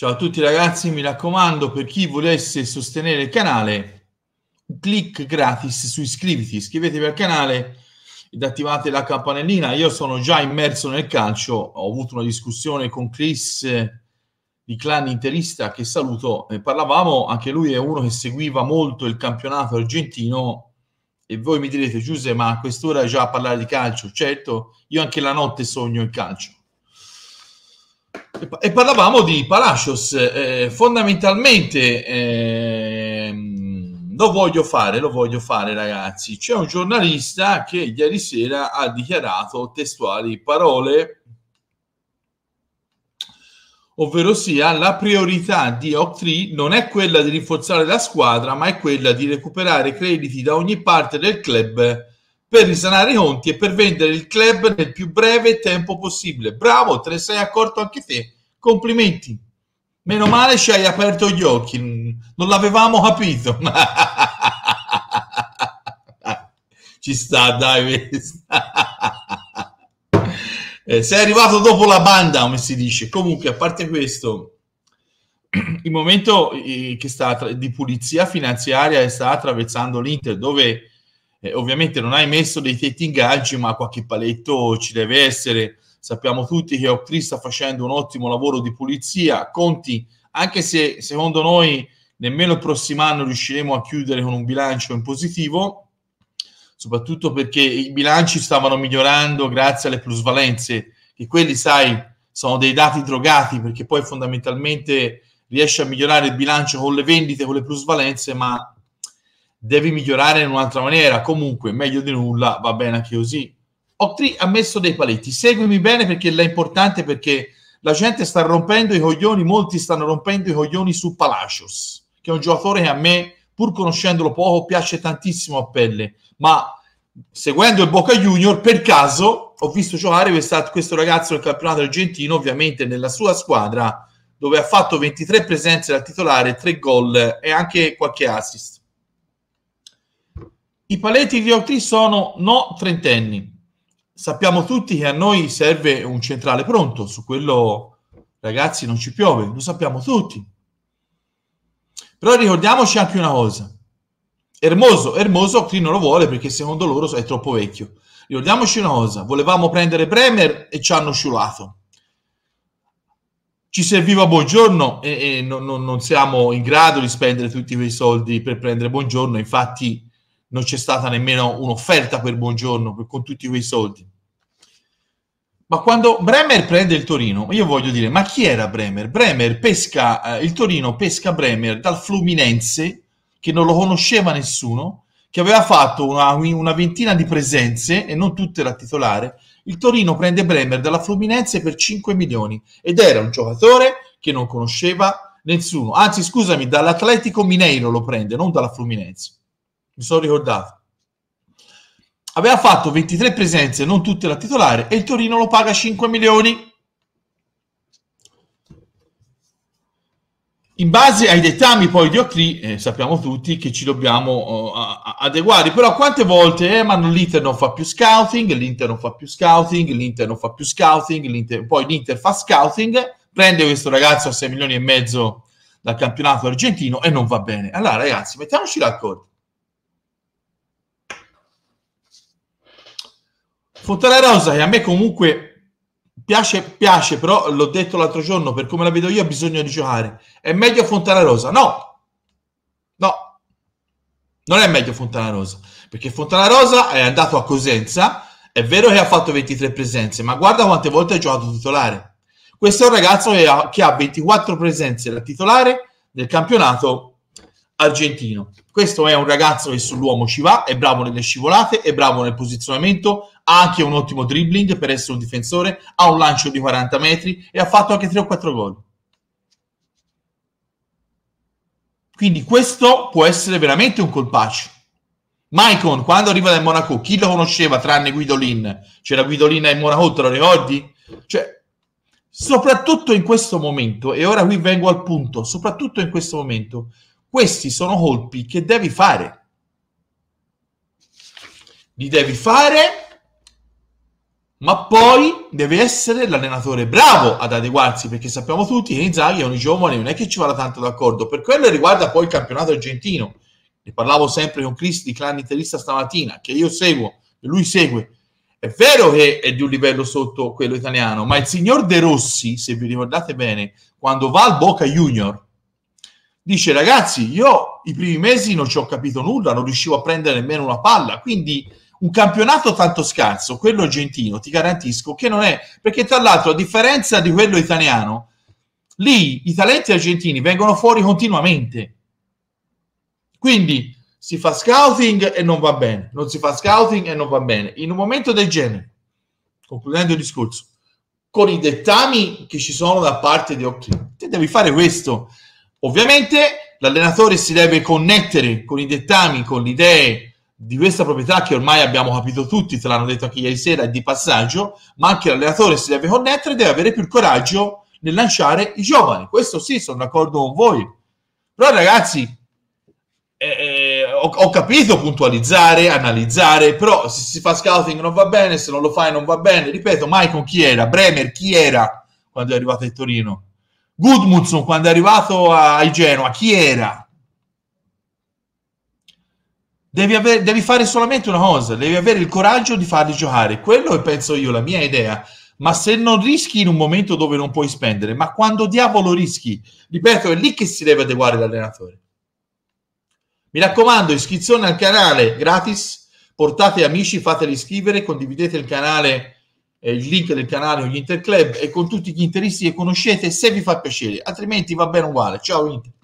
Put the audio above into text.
Ciao a tutti ragazzi, mi raccomando, per chi volesse sostenere il canale, clic gratis su iscriviti, iscrivetevi al canale ed attivate la campanellina. Io sono già immerso nel calcio, ho avuto una discussione con Chris eh, di clan interista che saluto, eh, parlavamo, anche lui è uno che seguiva molto il campionato argentino e voi mi direte Giuseppe, ma a quest'ora già a parlare di calcio? Certo, io anche la notte sogno il calcio e parlavamo di Palacios, eh, fondamentalmente eh, lo voglio fare, lo voglio fare ragazzi. C'è un giornalista che ieri sera ha dichiarato testuali parole, ovvero sia la priorità di Octree non è quella di rinforzare la squadra, ma è quella di recuperare crediti da ogni parte del club per risanare i conti e per vendere il club nel più breve tempo possibile. Bravo, te ne sei accorto anche te. Complimenti. Meno male ci hai aperto gli occhi, non l'avevamo capito. Ci sta, dai. eh, sei arrivato dopo la banda, come si dice. Comunque, a parte questo, il momento eh, che sta di pulizia finanziaria che sta attraversando l'Inter, dove eh, ovviamente non hai messo dei tetti ingaggi, ma qualche paletto ci deve essere. Sappiamo tutti che Ocri sta facendo un ottimo lavoro di pulizia. Conti, anche se secondo noi nemmeno il prossimo anno riusciremo a chiudere con un bilancio in positivo, soprattutto perché i bilanci stavano migliorando grazie alle plusvalenze, che quelli, sai, sono dei dati drogati, perché poi fondamentalmente riesce a migliorare il bilancio con le vendite, con le plusvalenze, ma devi migliorare in un'altra maniera. Comunque, meglio di nulla, va bene anche così. Octri ha messo dei paletti. Seguimi bene perché è importante perché la gente sta rompendo i coglioni, molti stanno rompendo i coglioni su Palacios, che è un giocatore che a me, pur conoscendolo poco, piace tantissimo a pelle, ma seguendo il Boca Junior, per caso ho visto giocare questa, questo ragazzo del campionato argentino, ovviamente nella sua squadra, dove ha fatto 23 presenze da titolare, 3 gol e anche qualche assist i paletti di Ortiz sono no trentenni. Sappiamo tutti che a noi serve un centrale pronto, su quello ragazzi non ci piove, lo sappiamo tutti. Però ricordiamoci anche una cosa. Ermoso, Ermoso qui non lo vuole perché secondo loro è troppo vecchio. Ricordiamoci una cosa, volevamo prendere Bremer e ci hanno sciolato. Ci serviva Buongiorno e, e non, non, non siamo in grado di spendere tutti quei soldi per prendere Buongiorno, infatti non c'è stata nemmeno un'offerta per Buongiorno per, con tutti quei soldi. Ma quando Bremer prende il Torino, io voglio dire, ma chi era Bremer? Bremer pesca, eh, il Torino pesca Bremer dal Fluminense, che non lo conosceva nessuno, che aveva fatto una, una ventina di presenze e non tutte da titolare. Il Torino prende Bremer dalla Fluminense per 5 milioni ed era un giocatore che non conosceva nessuno. Anzi, scusami, dall'Atletico Mineiro lo prende, non dalla Fluminense mi sono ricordato. Aveva fatto 23 presenze, non tutte da titolare, e il Torino lo paga 5 milioni. In base ai dettami poi di Ocri, eh, sappiamo tutti che ci dobbiamo uh, adeguare, però quante volte, eh, ma l'Inter non fa più scouting, l'Inter non fa più scouting, l'Inter non fa più scouting, l'Inter... poi l'Inter fa scouting, prende questo ragazzo a 6 milioni e mezzo dal campionato argentino e non va bene. Allora ragazzi, mettiamoci d'accordo. Fontana Rosa e a me comunque piace, piace, però l'ho detto l'altro giorno, per come la vedo io ha bisogno di giocare. È meglio Fontana Rosa? No, no, non è meglio Fontana Rosa, perché Fontana Rosa è andato a Cosenza, è vero che ha fatto 23 presenze, ma guarda quante volte ha giocato titolare. Questo è un ragazzo che ha, che ha 24 presenze da titolare del campionato argentino. Questo è un ragazzo che sull'uomo ci va, è bravo nelle scivolate, è bravo nel posizionamento, ha anche un ottimo dribbling per essere un difensore, ha un lancio di 40 metri e ha fatto anche 3 o 4 gol. Quindi questo può essere veramente un colpaccio. Maicon, quando arriva dal Monaco, chi lo conosceva tranne Guidolin? C'era Guidolin in Monaco, te lo ricordi? Cioè, soprattutto in questo momento, e ora qui vengo al punto, soprattutto in questo momento, questi sono colpi che devi fare. Li devi fare ma poi deve essere l'allenatore bravo ad adeguarsi perché sappiamo tutti che Inzaghi è un giovane non è che ci vada tanto d'accordo per quello riguarda poi il campionato argentino ne parlavo sempre con Chris di clan interista stamattina che io seguo e lui segue è vero che è di un livello sotto quello italiano ma il signor De Rossi se vi ricordate bene quando va al Boca Junior dice ragazzi io i primi mesi non ci ho capito nulla non riuscivo a prendere nemmeno una palla quindi un campionato tanto scarso, quello argentino, ti garantisco che non è, perché tra l'altro a differenza di quello italiano, lì i talenti argentini vengono fuori continuamente. Quindi si fa scouting e non va bene, non si fa scouting e non va bene. In un momento del genere, concludendo il discorso, con i dettami che ci sono da parte di Occhi, te devi fare questo. Ovviamente l'allenatore si deve connettere con i dettami, con le idee di questa proprietà che ormai abbiamo capito tutti, te l'hanno detto anche ieri sera, di passaggio, ma anche l'allenatore si deve connettere e deve avere più coraggio nel lanciare i giovani. Questo sì, sono d'accordo con voi. Però ragazzi, eh, eh, ho, ho, capito puntualizzare, analizzare, però se si fa scouting non va bene, se non lo fai non va bene. Ripeto, Maicon chi era? Bremer chi era quando è arrivato a Torino? Gudmundsson quando è arrivato ai Genoa chi era? Devi, avere, devi, fare solamente una cosa, devi avere il coraggio di farli giocare. Quello è, penso io, la mia idea. Ma se non rischi in un momento dove non puoi spendere, ma quando diavolo rischi? Ripeto, è lì che si deve adeguare l'allenatore. Mi raccomando, iscrizione al canale gratis, portate amici, fateli iscrivere, condividete il canale, eh, il link del canale con gli Interclub e con tutti gli interisti che conoscete se vi fa piacere, altrimenti va bene uguale. Ciao Inter.